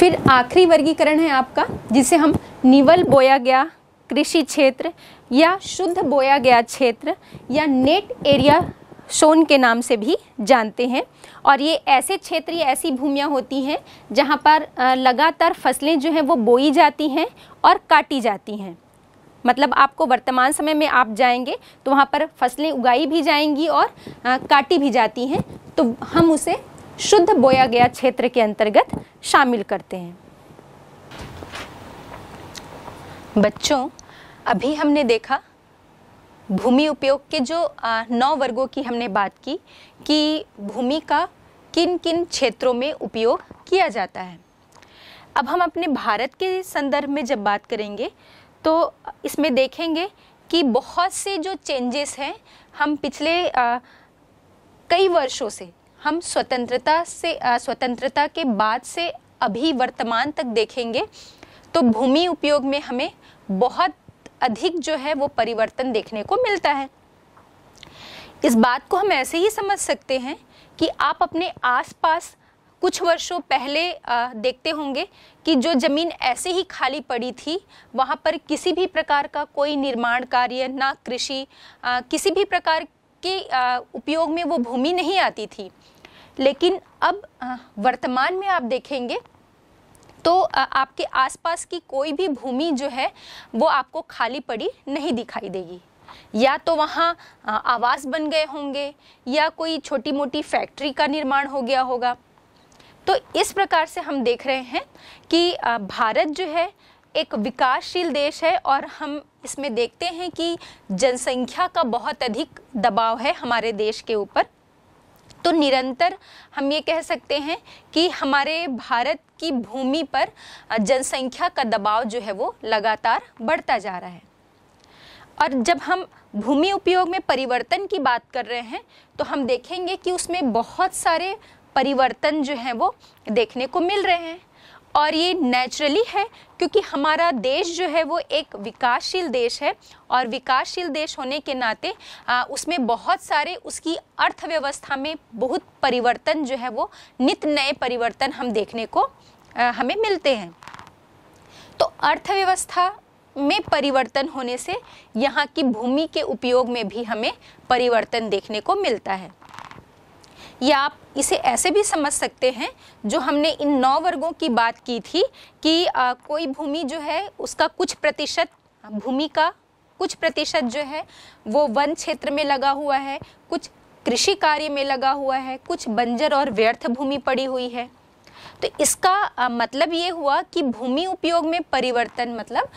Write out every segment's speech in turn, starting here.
फिर आखिरी वर्गीकरण है आपका जिसे हम निवल बोया गया कृषि क्षेत्र या शुद्ध बोया गया क्षेत्र या नेट एरिया सोन के नाम से भी जानते हैं और ये ऐसे क्षेत्र या ऐसी भूमियाँ होती हैं जहाँ पर लगातार फसलें जो हैं वो बोई जाती हैं और काटी जाती हैं मतलब आपको वर्तमान समय में आप जाएंगे तो वहाँ पर फसलें उगाई भी जाएंगी और आ, काटी भी जाती हैं तो हम उसे शुद्ध बोया गया क्षेत्र के अंतर्गत शामिल करते हैं बच्चों अभी हमने देखा भूमि उपयोग के जो नौ वर्गों की हमने बात की कि भूमि का किन किन क्षेत्रों में उपयोग किया जाता है अब हम अपने भारत के संदर्भ में जब बात करेंगे तो इसमें देखेंगे कि बहुत से जो चेंजेस हैं हम पिछले आ, कई वर्षों से हम स्वतंत्रता से स्वतंत्रता के बाद से अभी वर्तमान तक देखेंगे तो भूमि उपयोग में हमें बहुत अधिक जो है वो परिवर्तन देखने को मिलता है इस बात को हम ऐसे ही समझ सकते हैं कि आप अपने आसपास कुछ वर्षों पहले आ, देखते होंगे कि जो ज़मीन ऐसे ही खाली पड़ी थी वहाँ पर किसी भी प्रकार का कोई निर्माण कार्य ना कृषि किसी भी प्रकार के उपयोग में वो भूमि नहीं आती थी लेकिन अब वर्तमान में आप देखेंगे तो आपके आसपास की कोई भी भूमि जो है वो आपको खाली पड़ी नहीं दिखाई देगी या तो वहाँ आवास बन गए होंगे या कोई छोटी मोटी फैक्ट्री का निर्माण हो गया होगा तो इस प्रकार से हम देख रहे हैं कि भारत जो है एक विकासशील देश है और हम इसमें देखते हैं कि जनसंख्या का बहुत अधिक दबाव है हमारे देश के ऊपर तो निरंतर हम ये कह सकते हैं कि हमारे भारत की भूमि पर जनसंख्या का दबाव जो है वो लगातार बढ़ता जा रहा है और जब हम भूमि उपयोग में परिवर्तन की बात कर रहे हैं तो हम देखेंगे कि उसमें बहुत सारे परिवर्तन जो हैं वो देखने को मिल रहे हैं और ये नेचुरली है क्योंकि हमारा देश जो है वो एक विकासशील देश है और विकासशील देश होने के नाते आ, उसमें बहुत सारे उसकी अर्थव्यवस्था में बहुत परिवर्तन जो है वो नित नए परिवर्तन हम देखने को आ, हमें मिलते हैं तो अर्थव्यवस्था में परिवर्तन होने से यहाँ की भूमि के उपयोग में भी हमें परिवर्तन देखने को मिलता है या आप इसे ऐसे भी समझ सकते हैं जो हमने इन नौ वर्गों की बात की थी कि आ, कोई भूमि जो है उसका कुछ प्रतिशत भूमि का कुछ प्रतिशत जो है वो वन क्षेत्र में लगा हुआ है कुछ कृषि कार्य में लगा हुआ है कुछ बंजर और व्यर्थ भूमि पड़ी हुई है तो इसका आ, मतलब ये हुआ कि भूमि उपयोग में परिवर्तन मतलब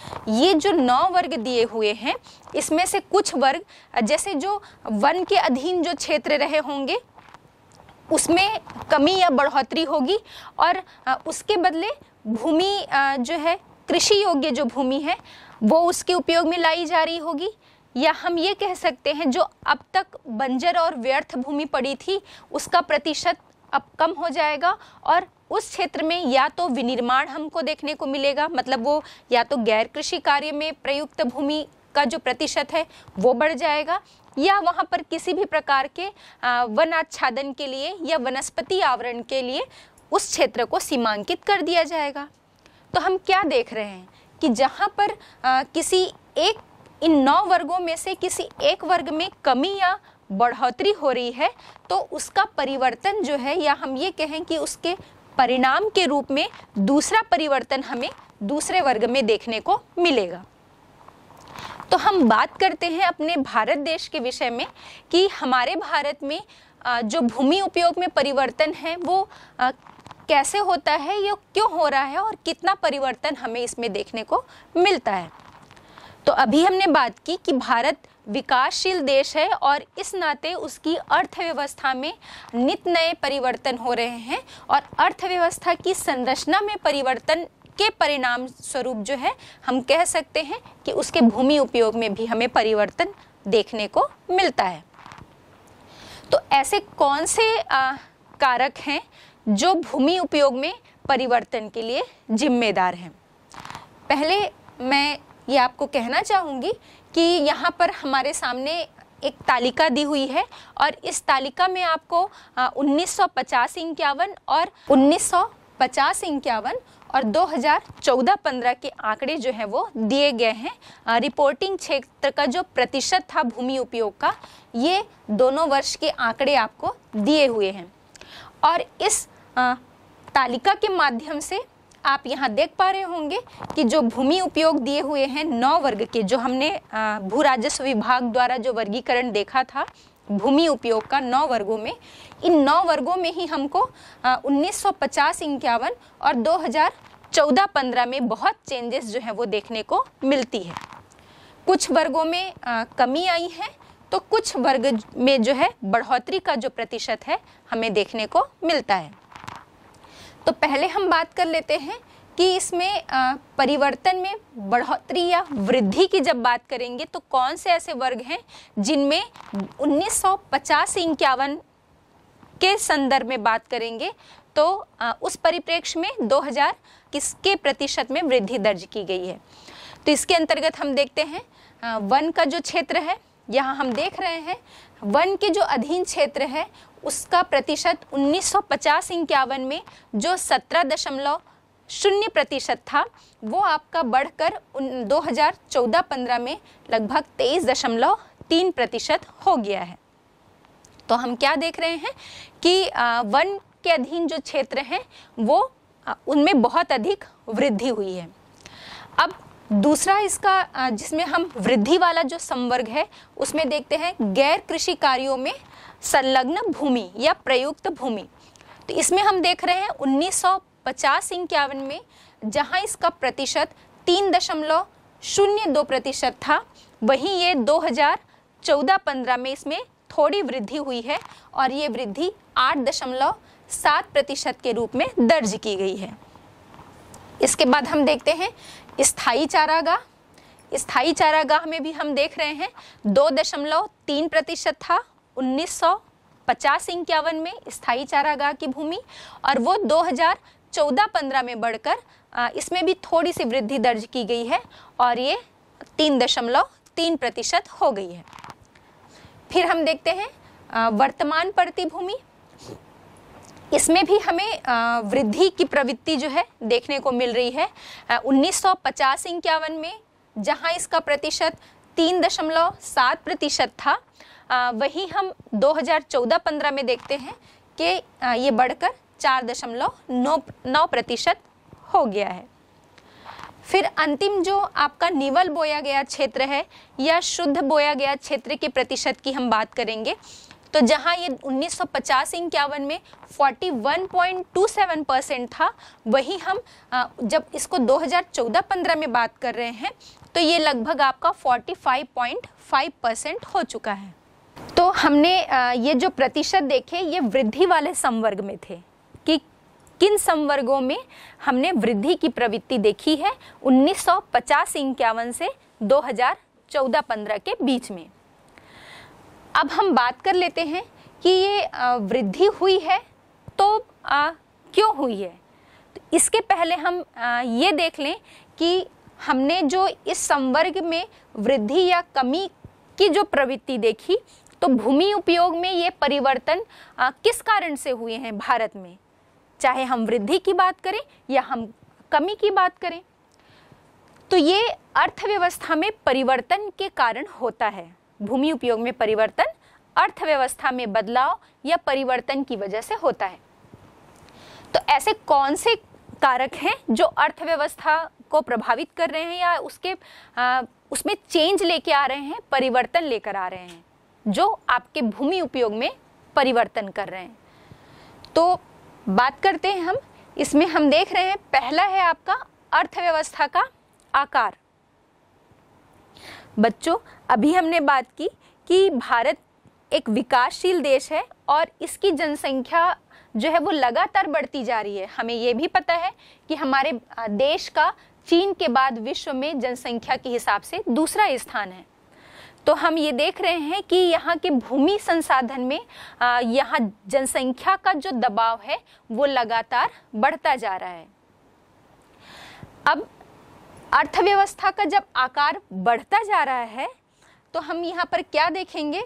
ये जो नौ वर्ग दिए हुए हैं इसमें से कुछ वर्ग जैसे जो वन के अधीन जो क्षेत्र रहे होंगे उसमें कमी या बढ़ोतरी होगी और उसके बदले भूमि जो है कृषि योग्य जो भूमि है वो उसके उपयोग में लाई जा रही होगी या हम ये कह सकते हैं जो अब तक बंजर और व्यर्थ भूमि पड़ी थी उसका प्रतिशत अब कम हो जाएगा और उस क्षेत्र में या तो विनिर्माण हमको देखने को मिलेगा मतलब वो या तो गैर कृषि कार्य में प्रयुक्त भूमि का जो प्रतिशत है वो बढ़ जाएगा या वहाँ पर किसी भी प्रकार के वन आच्छादन के लिए या वनस्पति आवरण के लिए उस क्षेत्र को सीमांकित कर दिया जाएगा तो हम क्या देख रहे हैं कि जहाँ पर आ, किसी एक इन नौ वर्गों में से किसी एक वर्ग में कमी या बढ़ोतरी हो रही है तो उसका परिवर्तन जो है या हम ये कहें कि उसके परिणाम के रूप में दूसरा परिवर्तन हमें दूसरे वर्ग में देखने को मिलेगा तो हम बात करते हैं अपने भारत देश के विषय में कि हमारे भारत में जो भूमि उपयोग में परिवर्तन है वो कैसे होता है या क्यों हो रहा है और कितना परिवर्तन हमें इसमें देखने को मिलता है तो अभी हमने बात की कि भारत विकासशील देश है और इस नाते उसकी अर्थव्यवस्था में नित नए परिवर्तन हो रहे हैं और अर्थव्यवस्था की संरचना में परिवर्तन के परिणाम स्वरूप जो है हम कह सकते हैं कि उसके भूमि उपयोग में भी हमें परिवर्तन देखने को मिलता है तो ऐसे कौन से आ, कारक हैं जो भूमि उपयोग में परिवर्तन के लिए जिम्मेदार हैं पहले मैं ये आपको कहना चाहूँगी कि यहाँ पर हमारे सामने एक तालिका दी हुई है और इस तालिका में आपको उन्नीस सौ पचास इक्यावन और उन्नीस सौ पचास इक्यावन और 2014-15 के आंकड़े जो है वो दिए गए हैं रिपोर्टिंग क्षेत्र का जो प्रतिशत था भूमि उपयोग का ये दोनों वर्ष के आंकड़े आपको दिए हुए हैं और इस तालिका के माध्यम से आप यहाँ देख पा रहे होंगे कि जो भूमि उपयोग दिए हुए हैं नौ वर्ग के जो हमने भू राजस्व विभाग द्वारा जो वर्गीकरण देखा था भूमि उपयोग का नौ वर्गों में इन नौ वर्गों में ही हमको उन्नीस सौ और 2014-15 में बहुत चेंजेस जो है वो देखने को मिलती है कुछ वर्गों में आ, कमी आई है तो कुछ वर्ग में जो है बढ़ोतरी का जो प्रतिशत है हमें देखने को मिलता है तो पहले हम बात कर लेते हैं कि इसमें परिवर्तन में बढ़ोतरी या वृद्धि की जब बात करेंगे तो कौन से ऐसे वर्ग हैं जिनमें 1950 से इक्यावन के संदर्भ में बात करेंगे तो उस परिप्रेक्ष्य में 2000 किसके प्रतिशत में वृद्धि दर्ज की गई है तो इसके अंतर्गत हम देखते हैं वन का जो क्षेत्र है यहाँ हम देख रहे हैं वन के जो अधीन क्षेत्र है उसका प्रतिशत 1950 सौ इक्यावन में जो सत्रह दशमलव शून्य प्रतिशत था वो आपका बढ़कर 2014-15 में लगभग तेईस दशमलव तीन प्रतिशत हो गया है तो हम क्या देख रहे हैं कि वन के अधीन जो क्षेत्र हैं वो उनमें बहुत अधिक वृद्धि हुई है अब दूसरा इसका जिसमें हम वृद्धि वाला जो संवर्ग है उसमें देखते हैं गैर कृषि कार्यों में संलग्न भूमि या प्रयुक्त भूमि तो इसमें हम देख रहे हैं उन्नीस पचास इक्यावन में जहां इसका प्रतिशत तीन दशमलव शून्य दो प्रतिशत था वहीं ये दो हज़ार चौदह पंद्रह में इसमें थोड़ी वृद्धि हुई है और ये वृद्धि आठ दशमलव सात प्रतिशत के रूप में दर्ज की गई है इसके बाद हम देखते हैं स्थाई चारागाह स्थाई चारागाह में भी हम देख रहे हैं दो दशमलव तीन प्रतिशत था उन्नीस सौ पचास इक्यावन में स्थाई चारागाह की भूमि और वो दो हज़ार चौदह पंद्रह में बढ़कर इसमें भी थोड़ी सी वृद्धि दर्ज की गई है और ये तीन दशमलव तीन प्रतिशत हो गई है फिर हम देखते हैं वर्तमान प्रतिभूमि इसमें भी हमें वृद्धि की प्रवृत्ति जो है देखने को मिल रही है उन्नीस सौ पचास में जहां इसका प्रतिशत तीन दशमलव सात प्रतिशत था वहीं हम 2014-15 में देखते हैं कि ये बढ़कर चार दशमलव नौ नौ प्रतिशत हो गया है फिर अंतिम जो आपका निवल बोया गया क्षेत्र है या शुद्ध बोया गया क्षेत्र के प्रतिशत की हम बात करेंगे तो जहां ये 1950 इक्यावन में 41.27 परसेंट था वही हम जब इसको 2014-15 में बात कर रहे हैं तो ये लगभग आपका 45.5 परसेंट हो चुका है तो हमने ये जो प्रतिशत देखे ये वृद्धि वाले संवर्ग में थे किन संवर्गों में हमने वृद्धि की प्रवृत्ति देखी है उन्नीस सौ से 2014-15 के बीच में अब हम बात कर लेते हैं कि ये वृद्धि हुई है तो आ, क्यों हुई है तो इसके पहले हम आ, ये देख लें कि हमने जो इस संवर्ग में वृद्धि या कमी की जो प्रवृत्ति देखी तो भूमि उपयोग में ये परिवर्तन आ, किस कारण से हुए हैं भारत में चाहे हम वृद्धि की बात करें या हम कमी की बात करें तो ये अर्थव्यवस्था में परिवर्तन के कारण होता है भूमि उपयोग में परिवर्तन अर्थव्यवस्था में बदलाव या परिवर्तन की वजह से होता है तो ऐसे कौन से कारक हैं जो अर्थव्यवस्था को प्रभावित कर रहे हैं या उसके आ, उसमें चेंज लेके आ रहे हैं परिवर्तन लेकर आ रहे हैं जो आपके भूमि उपयोग में परिवर्तन कर रहे हैं तो बात करते हैं हम इसमें हम देख रहे हैं पहला है आपका अर्थव्यवस्था का आकार बच्चों अभी हमने बात की कि भारत एक विकासशील देश है और इसकी जनसंख्या जो है वो लगातार बढ़ती जा रही है हमें ये भी पता है कि हमारे देश का चीन के बाद विश्व में जनसंख्या के हिसाब से दूसरा स्थान है तो हम ये देख रहे हैं कि यहाँ के भूमि संसाधन में यहाँ जनसंख्या का जो दबाव है वो लगातार बढ़ता जा रहा है अब अर्थव्यवस्था का जब आकार बढ़ता जा रहा है तो हम यहाँ पर क्या देखेंगे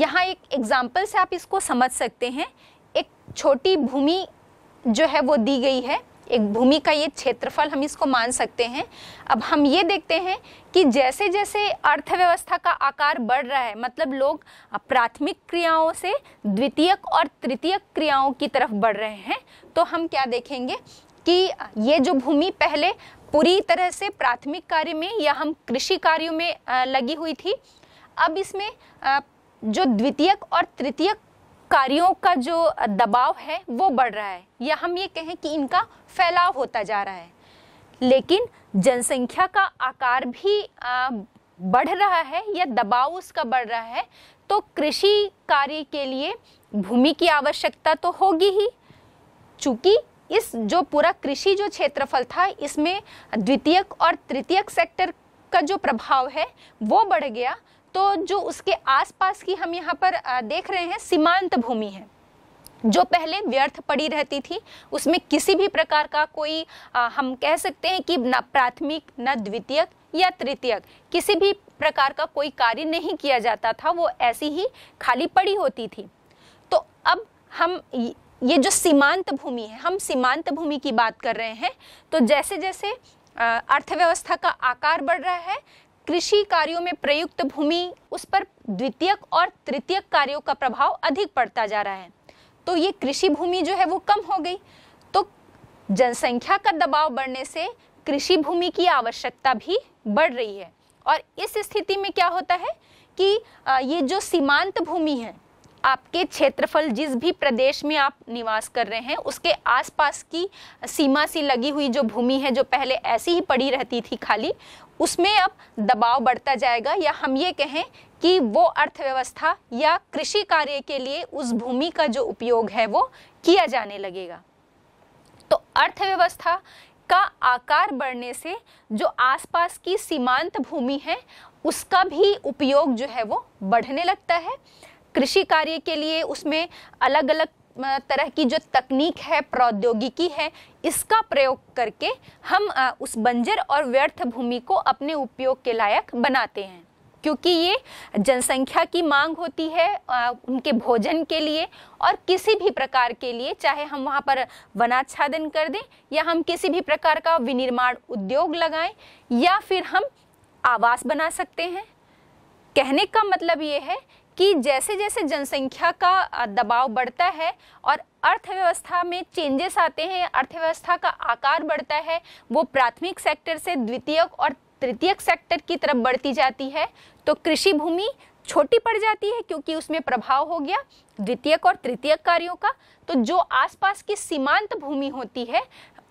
यहाँ एक एग्जाम्पल से आप इसको समझ सकते हैं एक छोटी भूमि जो है वो दी गई है एक भूमि का ये क्षेत्रफल हम इसको मान सकते हैं अब हम ये देखते हैं कि जैसे जैसे अर्थव्यवस्था का आकार बढ़ रहा है मतलब लोग प्राथमिक क्रियाओं से द्वितीयक और तृतीयक क्रियाओं की तरफ बढ़ रहे हैं तो हम क्या देखेंगे कि ये जो भूमि पहले पूरी तरह से प्राथमिक कार्य में या हम कृषि कार्यों में लगी हुई थी अब इसमें जो द्वितीयक और तृतीयक कार्यों का जो दबाव है वो बढ़ रहा है या हम ये कहें कि इनका फैलाव होता जा रहा है लेकिन जनसंख्या का आकार भी आ, बढ़ रहा है या दबाव उसका बढ़ रहा है तो कृषि कार्य के लिए भूमि की आवश्यकता तो होगी ही चूँकि इस जो पूरा कृषि जो क्षेत्रफल था इसमें द्वितीयक और तृतीयक सेक्टर का जो प्रभाव है वो बढ़ गया तो जो उसके आसपास की हम यहाँ पर देख रहे हैं सीमांत भूमि है जो पहले व्यर्थ पड़ी रहती थी उसमें किसी भी प्रकार का कोई आ, हम कह सकते हैं कि न प्राथमिक न द्वितीयक या तृतीयक किसी भी प्रकार का कोई कार्य नहीं किया जाता था वो ऐसी ही खाली पड़ी होती थी तो अब हम ये जो सीमांत भूमि है हम सीमांत भूमि की बात कर रहे हैं तो जैसे जैसे अर्थव्यवस्था का आकार बढ़ रहा है कृषि कार्यों में प्रयुक्त भूमि उस पर द्वितीयक और तृतीयक कार्यों का प्रभाव अधिक पड़ता जा रहा है तो ये कृषि भूमि जो है वो कम हो गई तो जनसंख्या का दबाव बढ़ने से कृषि भूमि की आवश्यकता भी बढ़ रही है और इस स्थिति में क्या होता है कि ये जो सीमांत भूमि है आपके क्षेत्रफल जिस भी प्रदेश में आप निवास कर रहे हैं उसके आसपास की सीमा से लगी हुई जो भूमि है जो पहले ऐसी ही पड़ी रहती थी खाली उसमें अब दबाव बढ़ता जाएगा या हम ये कहें कि वो अर्थव्यवस्था या कृषि कार्य के लिए उस भूमि का जो उपयोग है वो किया जाने लगेगा तो अर्थव्यवस्था का आकार बढ़ने से जो आसपास की सीमांत भूमि है उसका भी उपयोग जो है वो बढ़ने लगता है कृषि कार्य के लिए उसमें अलग अलग तरह की जो तकनीक है प्रौद्योगिकी है इसका प्रयोग करके हम उस बंजर और व्यर्थ भूमि को अपने उपयोग के लायक बनाते हैं क्योंकि ये जनसंख्या की मांग होती है उनके भोजन के लिए और किसी भी प्रकार के लिए चाहे हम वहाँ पर वनाच्छादन कर दें या हम किसी भी प्रकार का विनिर्माण उद्योग लगाएं या फिर हम आवास बना सकते हैं कहने का मतलब ये है कि जैसे जैसे जनसंख्या का दबाव बढ़ता है और अर्थव्यवस्था में चेंजेस आते हैं अर्थव्यवस्था का आकार बढ़ता है वो प्राथमिक सेक्टर से द्वितीयक और तृतीयक सेक्टर की तरफ बढ़ती जाती है तो कृषि भूमि छोटी पड़ जाती है क्योंकि उसमें प्रभाव हो गया द्वितीयक और तृतीयक कार्यों का तो जो आसपास की सीमांत भूमि होती है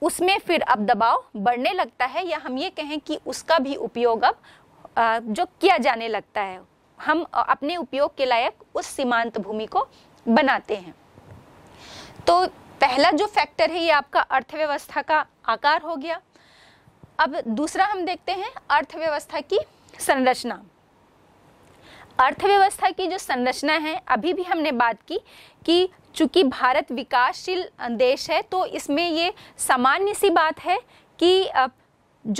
उसमें फिर अब दबाव बढ़ने लगता है या हम ये कहें कि उसका भी उपयोग अब जो किया जाने लगता है हम अपने उपयोग के लायक उस सीमांत भूमि को बनाते हैं तो पहला जो फैक्टर है ये आपका अर्थव्यवस्था का आकार हो गया अब दूसरा हम देखते हैं अर्थव्यवस्था की संरचना अर्थव्यवस्था की जो संरचना है अभी भी हमने बात की कि चूंकि भारत विकासशील देश है तो इसमें ये सामान्य सी बात है कि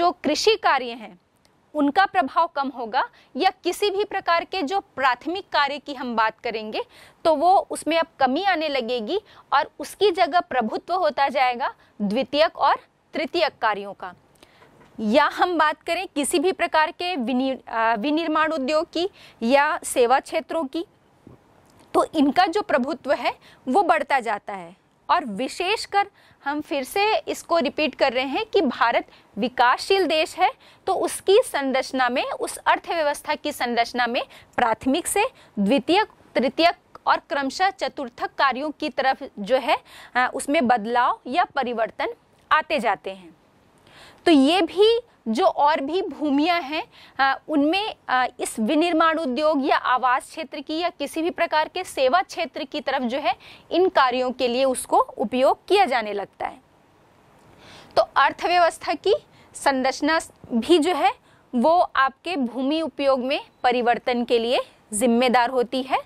जो कृषि कार्य हैं उनका प्रभाव कम होगा या किसी भी प्रकार के जो प्राथमिक कार्य की हम बात करेंगे तो वो उसमें अब कमी आने लगेगी और उसकी जगह प्रभुत्व होता जाएगा द्वितीयक और तृतीयक कार्यों का या हम बात करें किसी भी प्रकार के विनिर्माण उद्योग की या सेवा क्षेत्रों की तो इनका जो प्रभुत्व है वो बढ़ता जाता है और विशेषकर हम फिर से इसको रिपीट कर रहे हैं कि भारत विकासशील देश है तो उसकी संरचना में उस अर्थव्यवस्था की संरचना में प्राथमिक से द्वितीय तृतीय और क्रमशः चतुर्थक कार्यों की तरफ जो है उसमें बदलाव या परिवर्तन आते जाते हैं तो ये भी जो और भी भूमियां हैं उनमें इस विनिर्माण उद्योग या आवास क्षेत्र की या किसी भी प्रकार के सेवा क्षेत्र की तरफ जो है इन कार्यों के लिए उसको उपयोग किया जाने लगता है तो अर्थव्यवस्था की संरचना भी जो है वो आपके भूमि उपयोग में परिवर्तन के लिए जिम्मेदार होती है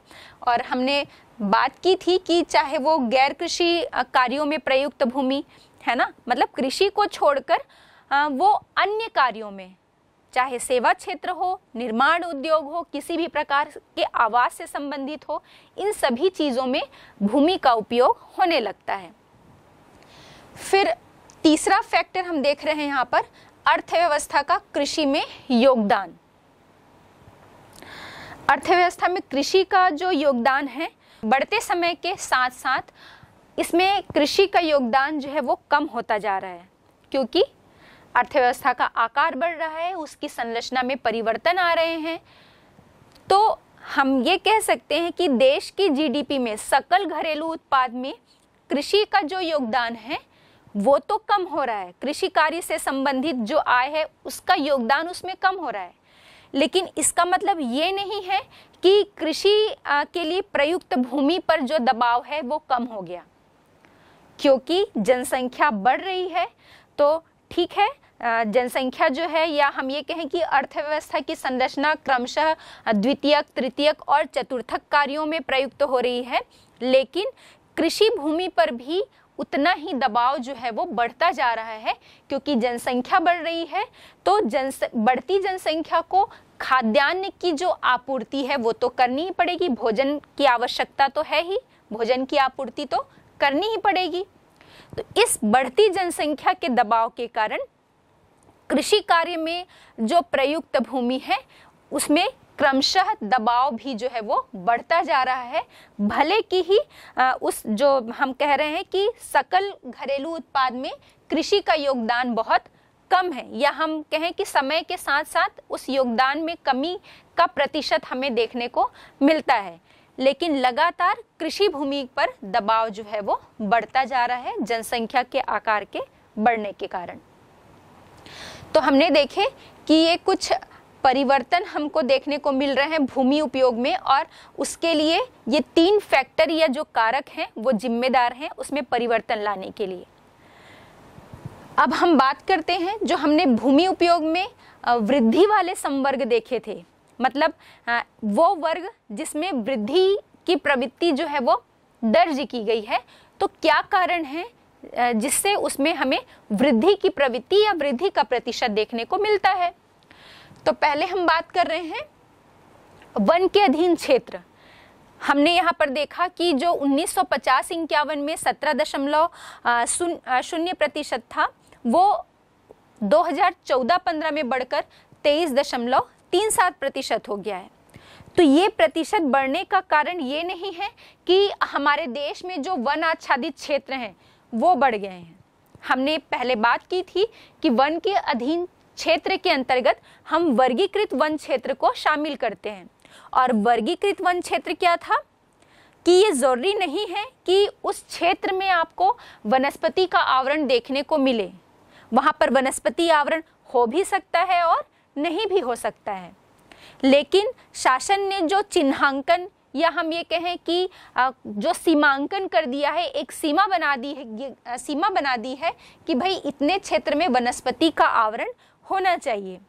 और हमने बात की थी कि चाहे वो गैर कृषि कार्यों में प्रयुक्त भूमि है ना मतलब कृषि को छोड़कर वो अन्य कार्यों में चाहे सेवा क्षेत्र हो निर्माण उद्योग हो किसी भी प्रकार के आवास से संबंधित हो इन सभी चीज़ों में भूमि का उपयोग होने लगता है फिर तीसरा फैक्टर हम देख रहे हैं यहाँ पर अर्थव्यवस्था का कृषि में योगदान अर्थव्यवस्था में कृषि का जो योगदान है बढ़ते समय के साथ साथ इसमें कृषि का योगदान जो है वो कम होता जा रहा है क्योंकि अर्थव्यवस्था का आकार बढ़ रहा है उसकी संरचना में परिवर्तन आ रहे हैं तो हम ये कह सकते हैं कि देश की जीडीपी में सकल घरेलू उत्पाद में कृषि का जो योगदान है वो तो कम हो रहा है कृषि कार्य से संबंधित जो आय है उसका योगदान उसमें कम हो रहा है लेकिन इसका मतलब ये नहीं है कि कृषि के लिए प्रयुक्त भूमि पर जो दबाव है वो कम हो गया क्योंकि जनसंख्या बढ़ रही है तो ठीक है जनसंख्या जो है या हम ये कहें कि अर्थव्यवस्था की संरचना क्रमशः द्वितीयक तृतीयक और चतुर्थक कार्यों में प्रयुक्त हो रही है लेकिन कृषि भूमि पर भी उतना ही दबाव जो है वो बढ़ता जा रहा है क्योंकि जनसंख्या बढ़ रही है तो जनस बढ़ती जनसंख्या को खाद्यान्न की जो आपूर्ति है वो तो करनी ही पड़ेगी भोजन की आवश्यकता तो है ही भोजन की आपूर्ति तो करनी ही पड़ेगी तो इस बढ़ती जनसंख्या के दबाव के कारण कृषि कार्य में जो प्रयुक्त भूमि है उसमें क्रमशः दबाव भी जो है वो बढ़ता जा रहा है भले की ही उस जो हम कह रहे हैं कि सकल घरेलू उत्पाद में कृषि का योगदान बहुत कम है या हम कहें कि समय के साथ साथ उस योगदान में कमी का प्रतिशत हमें देखने को मिलता है लेकिन लगातार कृषि भूमि पर दबाव जो है वो बढ़ता जा रहा है जनसंख्या के आकार के बढ़ने के कारण तो हमने देखे कि ये कुछ परिवर्तन हमको देखने को मिल रहे हैं भूमि उपयोग में और उसके लिए ये तीन फैक्टर या जो कारक हैं वो जिम्मेदार हैं उसमें परिवर्तन लाने के लिए अब हम बात करते हैं जो हमने भूमि उपयोग में वृद्धि वाले संवर्ग देखे थे मतलब वो वर्ग जिसमें वृद्धि की प्रवृत्ति जो है वो दर्ज की गई है तो क्या कारण है जिससे उसमें हमें वृद्धि की प्रवृत्ति या वृद्धि का प्रतिशत देखने को मिलता है तो पहले हम बात कर रहे हैं वन के अधीन क्षेत्र हमने यहाँ पर देखा कि जो उन्नीस सौ में सत्रह दशमलव शून्य प्रतिशत था वो 2014-15 में बढ़कर तेईस दशमलव तीन सात प्रतिशत हो गया है तो ये प्रतिशत बढ़ने का कारण ये नहीं है कि हमारे देश में जो वन आच्छादित क्षेत्र हैं वो बढ़ गए हैं हमने पहले बात की थी कि वन के अधीन क्षेत्र के अंतर्गत हम वर्गीकृत वन क्षेत्र को शामिल करते हैं और वर्गीकृत वन क्षेत्र क्या था कि ये ज़रूरी नहीं है कि उस क्षेत्र में आपको वनस्पति का आवरण देखने को मिले वहाँ पर वनस्पति आवरण हो भी सकता है और नहीं भी हो सकता है लेकिन शासन ने जो चिन्हांकन या हम ये कहें कि जो सीमांकन कर दिया है एक सीमा बना दी है सीमा बना दी है कि भाई इतने क्षेत्र में वनस्पति का आवरण होना चाहिए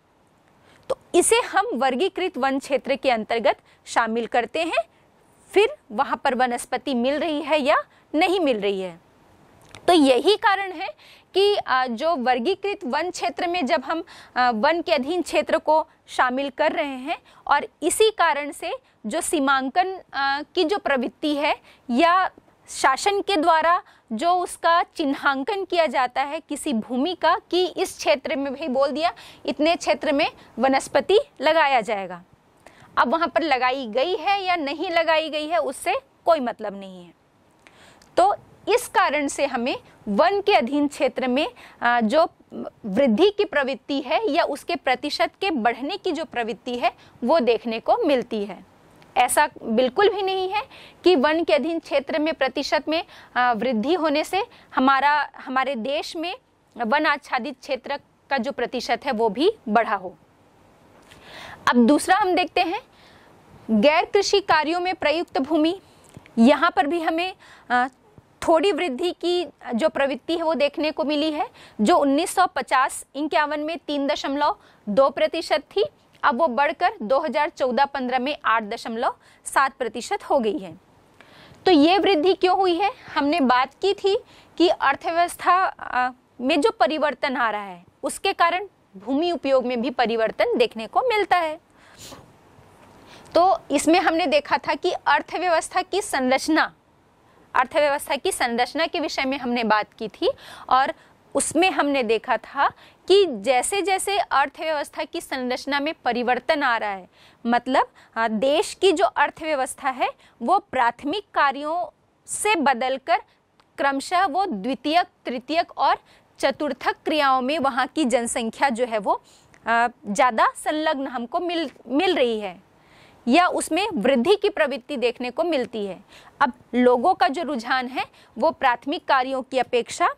तो इसे हम वर्गीकृत वन क्षेत्र के अंतर्गत शामिल करते हैं फिर वहाँ पर वनस्पति मिल रही है या नहीं मिल रही है तो यही कारण है कि जो वर्गीकृत वन क्षेत्र में जब हम वन के अधीन क्षेत्र को शामिल कर रहे हैं और इसी कारण से जो सीमांकन की जो प्रवृत्ति है या शासन के द्वारा जो उसका चिन्हांकन किया जाता है किसी भूमि का कि इस क्षेत्र में भाई बोल दिया इतने क्षेत्र में वनस्पति लगाया जाएगा अब वहाँ पर लगाई गई है या नहीं लगाई गई है उससे कोई मतलब नहीं है तो इस कारण से हमें वन के अधीन क्षेत्र में जो वृद्धि की प्रवृत्ति है या उसके प्रतिशत के बढ़ने की जो प्रवृत्ति है वो देखने को मिलती है ऐसा बिल्कुल भी नहीं है कि वन के अधीन क्षेत्र में प्रतिशत में वृद्धि होने से हमारा हमारे देश में वन आच्छादित क्षेत्र का जो प्रतिशत है वो भी बढ़ा हो अब दूसरा हम देखते हैं गैर कृषि कार्यों में प्रयुक्त भूमि यहाँ पर भी हमें थोड़ी वृद्धि की जो प्रवृत्ति है वो देखने को मिली है जो 1950 इक्यावन में तीन दशमलव दो प्रतिशत थी अब वो बढ़कर 2014-15 में आठ दशमलव सात प्रतिशत हो गई है तो ये वृद्धि क्यों हुई है हमने बात की थी कि अर्थव्यवस्था में जो परिवर्तन आ रहा है उसके कारण भूमि उपयोग में भी परिवर्तन देखने को मिलता है तो इसमें हमने देखा था कि अर्थव्यवस्था की संरचना अर्थव्यवस्था की संरचना के विषय में हमने बात की थी और उसमें हमने देखा था कि जैसे जैसे अर्थव्यवस्था की संरचना में परिवर्तन आ रहा है मतलब हाँ, देश की जो अर्थव्यवस्था है वो प्राथमिक कार्यों से बदलकर क्रमशः वो द्वितीयक तृतीयक और चतुर्थक क्रियाओं में वहाँ की जनसंख्या जो है वो ज़्यादा संलग्न हमको मिल मिल रही है या उसमें वृद्धि की प्रवृत्ति देखने को मिलती है अब लोगों का जो रुझान है वो प्राथमिक कार्यों की अपेक्षा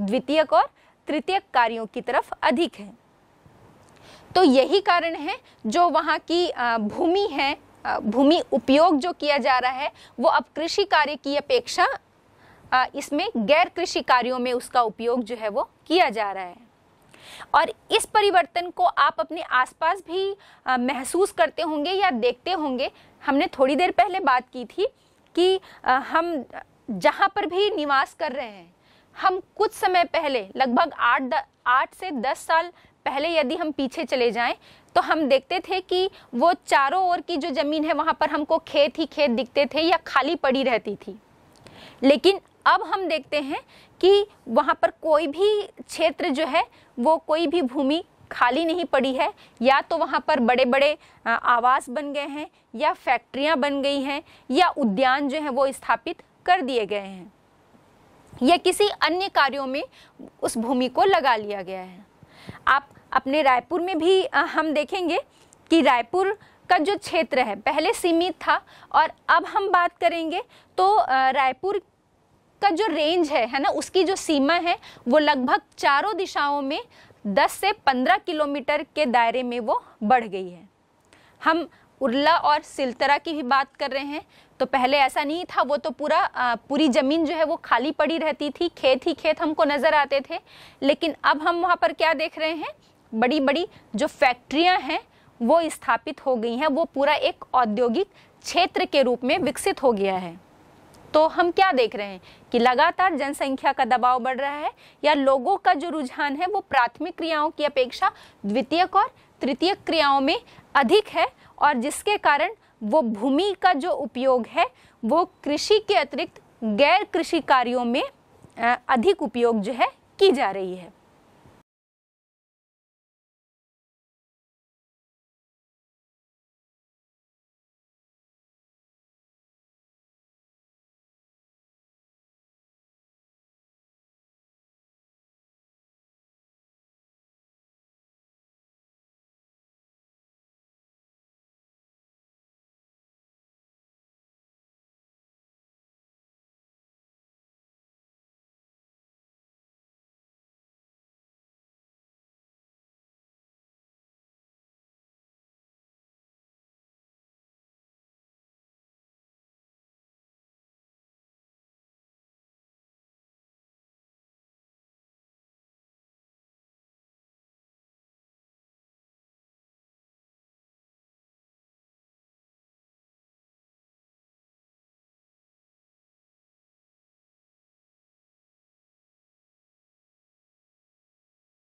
द्वितीयक और तृतीयक कार्यों की तरफ अधिक है तो यही कारण है जो वहाँ की भूमि है भूमि उपयोग जो किया जा रहा है वो अब कृषि कार्य की अपेक्षा इसमें गैर कृषि कार्यों में उसका उपयोग जो है वो किया जा रहा है और इस परिवर्तन को आप अपने आसपास भी महसूस करते होंगे या देखते होंगे हमने थोड़ी देर पहले बात की थी कि हम जहाँ पर भी निवास कर रहे हैं हम कुछ समय पहले लगभग आठ आठ से दस साल पहले यदि हम पीछे चले जाएं तो हम देखते थे कि वो चारों ओर की जो ज़मीन है वहाँ पर हमको खेत ही खेत दिखते थे या खाली पड़ी रहती थी लेकिन अब हम देखते हैं कि वहाँ पर कोई भी क्षेत्र जो है वो कोई भी भूमि खाली नहीं पड़ी है या तो वहाँ पर बड़े बड़े आवास बन गए हैं या फैक्ट्रियाँ बन गई हैं या उद्यान जो हैं वो स्थापित कर दिए गए हैं या किसी अन्य कार्यों में उस भूमि को लगा लिया गया है आप अपने रायपुर में भी हम देखेंगे कि रायपुर का जो क्षेत्र है पहले सीमित था और अब हम बात करेंगे तो रायपुर का जो रेंज है है ना उसकी जो सीमा है वो लगभग चारों दिशाओं में 10 से 15 किलोमीटर के दायरे में वो बढ़ गई है हम उर्ला और सिलतरा की भी बात कर रहे हैं तो पहले ऐसा नहीं था वो तो पूरा पूरी ज़मीन जो है वो खाली पड़ी रहती थी खेत ही खेत हमको नज़र आते थे लेकिन अब हम वहाँ पर क्या देख रहे हैं बड़ी बड़ी जो फैक्ट्रियाँ हैं वो स्थापित हो गई हैं वो पूरा एक औद्योगिक क्षेत्र के रूप में विकसित हो गया है तो हम क्या देख रहे हैं कि लगातार जनसंख्या का दबाव बढ़ रहा है या लोगों का जो रुझान है वो प्राथमिक क्रियाओं की अपेक्षा द्वितीयक और तृतीयक क्रियाओं में अधिक है और जिसके कारण वो भूमि का जो उपयोग है वो कृषि के अतिरिक्त गैर कृषि कार्यों में अधिक उपयोग जो है की जा रही है